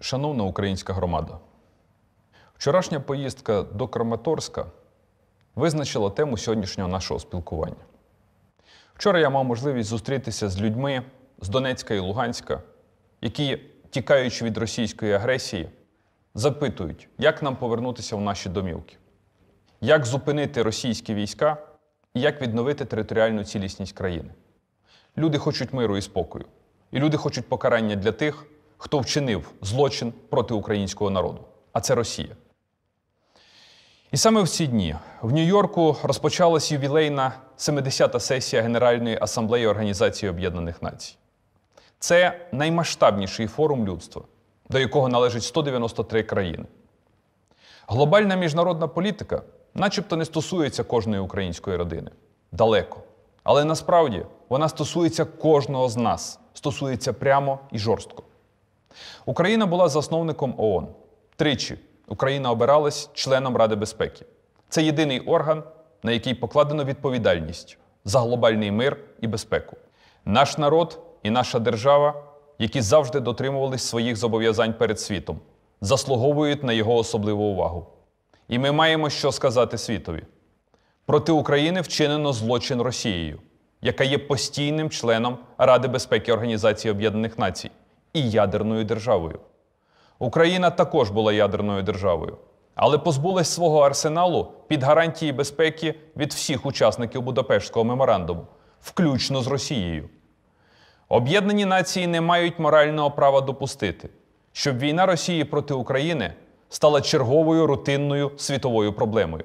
Шановна українська громада, вчорашня поїздка до Краматорська визначила тему сьогоднішнього нашого спілкування. Вчора я мав можливість зустрітися з людьми з Донецька і Луганська, які, тікаючи від російської агресії, запитують, як нам повернутися в наші домівки, як зупинити російські війська і як відновити територіальну цілісність країни. Люди хочуть миру і спокою, і люди хочуть покарання для тих хто вчинив злочин проти українського народу, а це Росія. І саме в ці дні в Нью-Йорку розпочалась ювілейна 70-та сесія Генеральної асамблеї Організації Об'єднаних Націй. Це наймасштабніший форум людства, до якого належить 193 країни. Глобальна міжнародна політика, начебто, не стосується кожної української родини. Далеко. Але насправді вона стосується кожного з нас, стосується прямо і жорстко. Україна була засновником ООН. Тричі Україна обиралась членом Ради безпеки. Це єдиний орган, на який покладено відповідальність за глобальний мир і безпеку. Наш народ і наша держава, які завжди дотримувались своїх зобов'язань перед світом, заслуговують на його особливу увагу. І ми маємо що сказати світові. Проти України вчинено злочин Росією, яка є постійним членом Ради безпеки Організації Об'єднаних Націй і ядерною державою. Україна також була ядерною державою, але позбулась свого арсеналу під гарантії безпеки від всіх учасників Будапештського меморандуму, включно з Росією. Об'єднані нації не мають морального права допустити, щоб війна Росії проти України стала черговою рутинною світовою проблемою.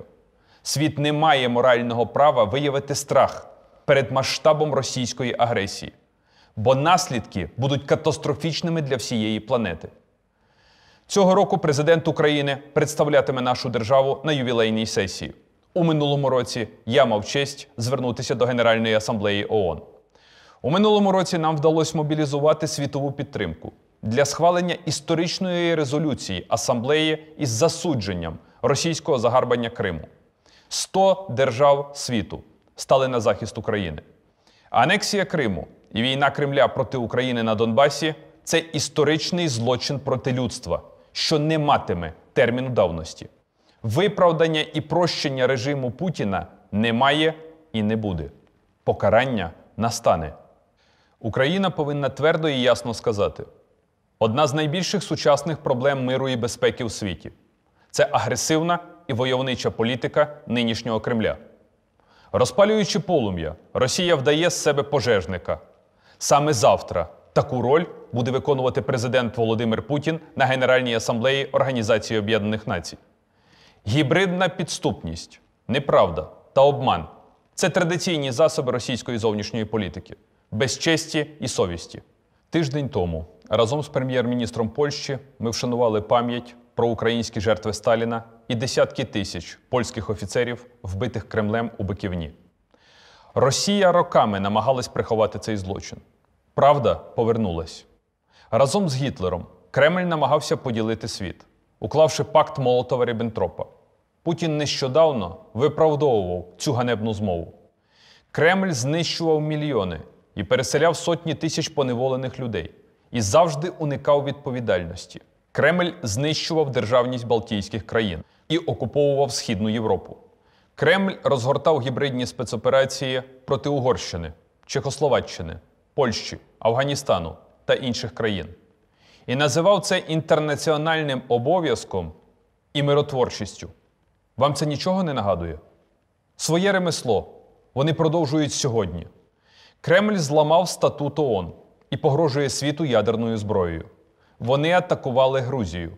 Світ не має морального права виявити страх перед масштабом російської агресії бо наслідки будуть катастрофічними для всієї планети. Цього року президент України представлятиме нашу державу на ювілейній сесії. У минулому році я мав честь звернутися до Генеральної асамблеї ООН. У минулому році нам вдалося мобілізувати світову підтримку для схвалення історичної резолюції асамблеї із засудженням російського загарбання Криму. 100 держав світу стали на захист України. Анексія Криму і війна Кремля проти України на Донбасі це історичний злочин проти людства, що не матиме терміну давності. Виправдання і прощення режиму Путіна немає і не буде. Покарання настане. Україна повинна твердо і ясно сказати: одна з найбільших сучасних проблем миру і безпеки у світі це агресивна і войовнича політика нинішнього Кремля. Розпалюючи полум'я, Росія вдає з себе пожежника. Саме завтра таку роль буде виконувати президент Володимир Путін на Генеральній асамблеї Організації Об'єднаних Націй. Гібридна підступність, неправда та обман це традиційні засоби російської зовнішньої політики, без честі і совісті. Тиждень тому разом з прем'єр-міністром Польщі ми вшанували пам'ять про українські жертви Сталіна і десятки тисяч польських офіцерів, вбитих Кремлем у Биківні. Росія роками намагалась приховати цей злочин. Правда повернулась. Разом з Гітлером Кремль намагався поділити світ, уклавши пакт Молотова Ріббентропа. Путін нещодавно виправдовував цю ганебну змову. Кремль знищував мільйони і переселяв сотні тисяч поневолених людей і завжди уникав відповідальності. Кремль знищував державність Балтійських країн і окуповував Східну Європу. Кремль розгортав гібридні спецоперації проти Угорщини, Чехословаччини. Польщі, Афганістану та інших країн. І називав це інтернаціональним обов'язком і миротворчістю. Вам це нічого не нагадує? Своє ремесло вони продовжують сьогодні. Кремль зламав статут ООН і погрожує світу ядерною зброєю. Вони атакували Грузію,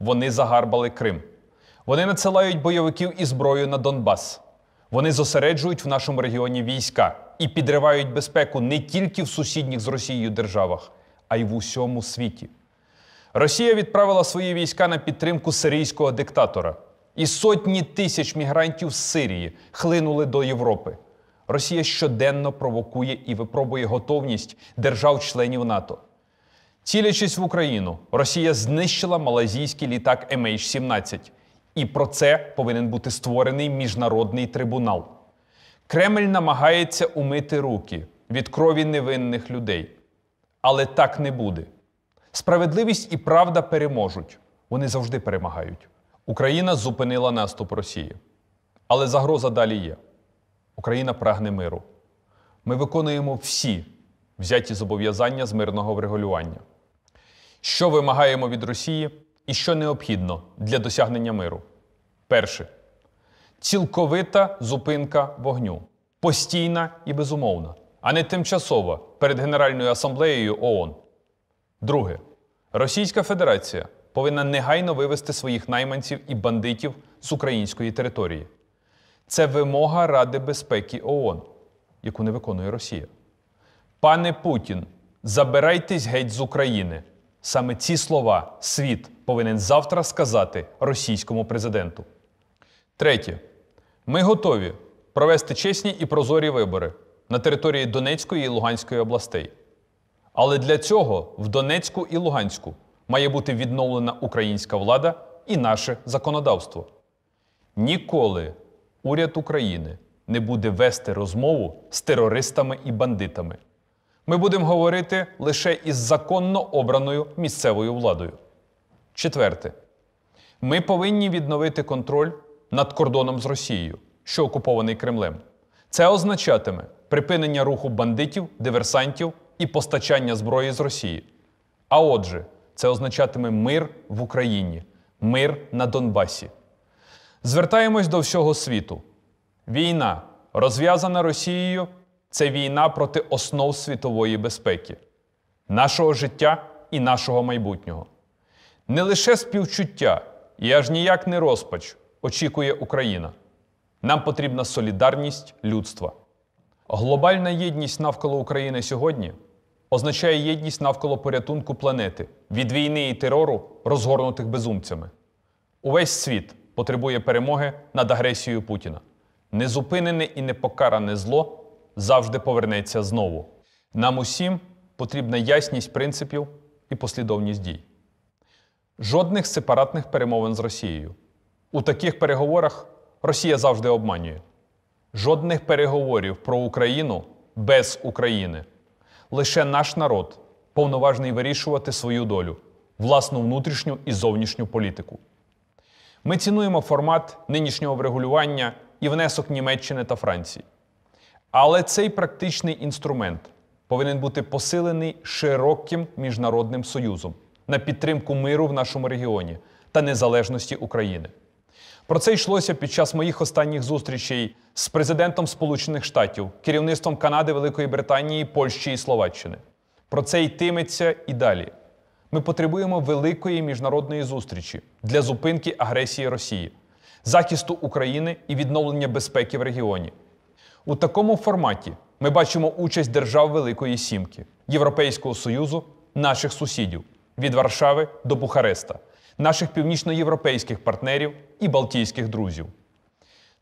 вони загарбали Крим. Вони надсилають бойовиків і зброю на Донбас. Вони зосереджують в нашому регіоні війська і підривають безпеку не тільки в сусідніх з Росією державах, а й в усьому світі. Росія відправила свої війська на підтримку сирійського диктатора, і сотні тисяч мігрантів з Сирії хлинули до Європи. Росія щоденно провокує і випробує готовність держав-членів НАТО. Цілячись в Україну, Росія знищила малазійський літак MH17 ем і про це повинен бути створений міжнародний трибунал. Кремль намагається умити руки від крові невинних людей. Але так не буде. Справедливість і правда переможуть. Вони завжди перемагають. Україна зупинила наступ Росії. Але загроза далі є. Україна прагне миру. Ми виконуємо всі взяті зобов'язання з мирного врегулювання. Що вимагаємо від Росії? і що необхідно для досягнення миру. Перше цілковита зупинка вогню. Постійна і безумовна, а не тимчасова перед Генеральною асамблеєю ООН. Друге, Російська Федерація повинна негайно вивести своїх найманців і бандитів з української території. Це вимога Ради безпеки ООН, яку не виконує Росія. Пане Путін, забирайтесь геть з України. Саме ці слова світ повинен завтра сказати російському президенту. Третє. Ми готові провести чесні і прозорі вибори на території Донецької і Луганської областей. Але для цього в Донецьку і Луганську має бути відновлена українська влада і наше законодавство. Ніколи уряд України не буде вести розмову з терористами і бандитами ми будемо говорити лише із законно обраною місцевою владою. Четверте, ми повинні відновити контроль над кордоном з Росією, що окупований Кремлем. Це означатиме припинення руху бандитів, диверсантів і постачання зброї з Росії. А отже, це означатиме мир в Україні, мир на Донбасі. Звертаємось до всього світу. Війна розв'язана Росією це війна проти основ світової безпеки, нашого життя і нашого майбутнього. Не лише співчуття, і аж ніяк не розпач очікує Україна. Нам потрібна солідарність людства. Глобальна єдність навколо України сьогодні означає єдність навколо порятунку планети від війни і терору, розгорнутих безумцями. Увесь світ потребує перемоги над агресією Путіна. Незупинене і непокаране зло завжди повернеться знову. Нам усім потрібна ясність принципів і послідовність дій. Жодних сепаратних перемовин з Росією. У таких переговорах Росія завжди обманює. Жодних переговорів про Україну без України. Лише наш народ повноважний вирішувати свою долю, власну внутрішню і зовнішню політику. Ми цінуємо формат нинішнього врегулювання і внесок Німеччини та Франції. Але цей практичний інструмент повинен бути посилений широким міжнародним союзом на підтримку миру в нашому регіоні та незалежності України. Про це йшлося під час моїх останніх зустрічей з президентом Сполучених Штатів, керівництвом Канади, Великої Британії, Польщі і Словаччини. Про це йтиметься і далі. Ми потребуємо великої міжнародної зустрічі для зупинки агресії Росії, захисту України і відновлення безпеки в регіоні. У такому форматі ми бачимо участь держав Великої Сімки, Європейського Союзу, наших сусідів від Варшави до Бухареста, наших північноєвропейських партнерів і Балтійських друзів.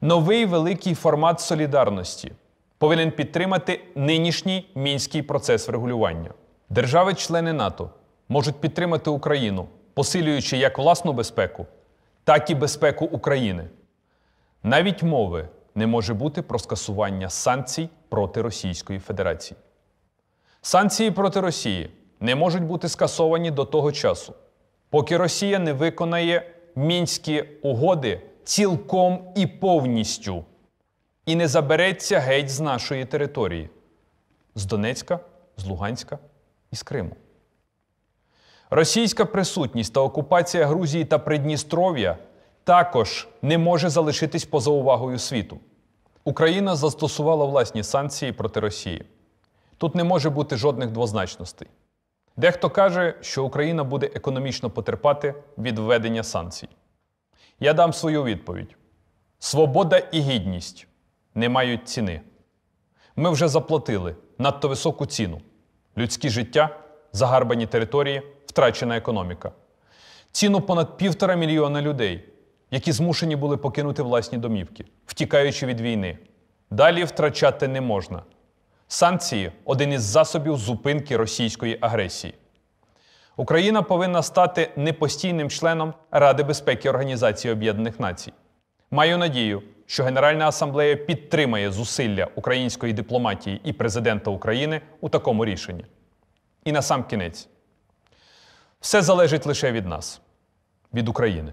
Новий великий формат солідарності повинен підтримати нинішній мінський процес врегулювання. Держави-члени НАТО можуть підтримати Україну, посилюючи як власну безпеку, так і безпеку України. Навіть мови, не може бути про скасування санкцій проти Російської Федерації. Санкції проти Росії не можуть бути скасовані до того часу, поки Росія не виконає мінські угоди цілком і повністю і не забереться геть з нашої території з Донецька, з Луганська і з Криму. Російська присутність та окупація Грузії та Придністров'я також не може залишитись поза увагою світу. Україна застосувала власні санкції проти Росії. Тут не може бути жодних двозначностей. Дехто каже, що Україна буде економічно потерпати від введення санкцій. Я дам свою відповідь: свобода і гідність не мають ціни. Ми вже заплатили надто високу ціну, людські життя, загарбані території, втрачена економіка. Ціну понад півтора мільйона людей які змушені були покинути власні домівки, втікаючи від війни. Далі втрачати не можна. Санкції один із засобів зупинки російської агресії. Україна повинна стати непостійним членом Ради безпеки Організації Об'єднаних Націй. Маю надію, що Генеральна асамблея підтримає зусилля української дипломатії і президента України у такому рішенні. І на сам кінець. Все залежить лише від нас, від України.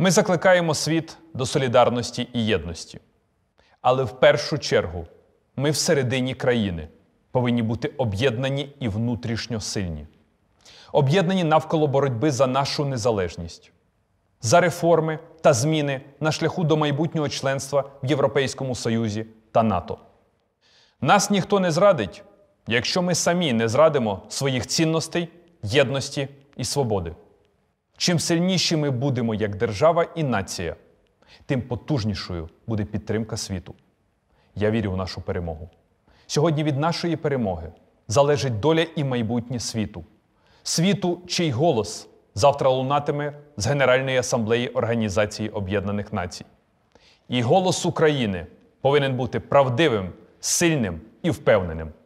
Ми закликаємо світ до солідарності і єдності. Але в першу чергу ми всередині країни повинні бути об'єднані і внутрішньо сильні, об'єднані навколо боротьби за нашу незалежність, за реформи та зміни на шляху до майбутнього членства в Європейському Союзі та НАТО. Нас ніхто не зрадить, якщо ми самі не зрадимо своїх цінностей, єдності і свободи. Чим сильніші ми будемо як держава і нація, тим потужнішою буде підтримка світу. Я вірю в нашу перемогу. Сьогодні від нашої перемоги залежить доля і майбутнє світу, світу, чий голос завтра лунатиме з Генеральної асамблеї Організації Об'єднаних Націй. І голос України повинен бути правдивим, сильним і впевненим.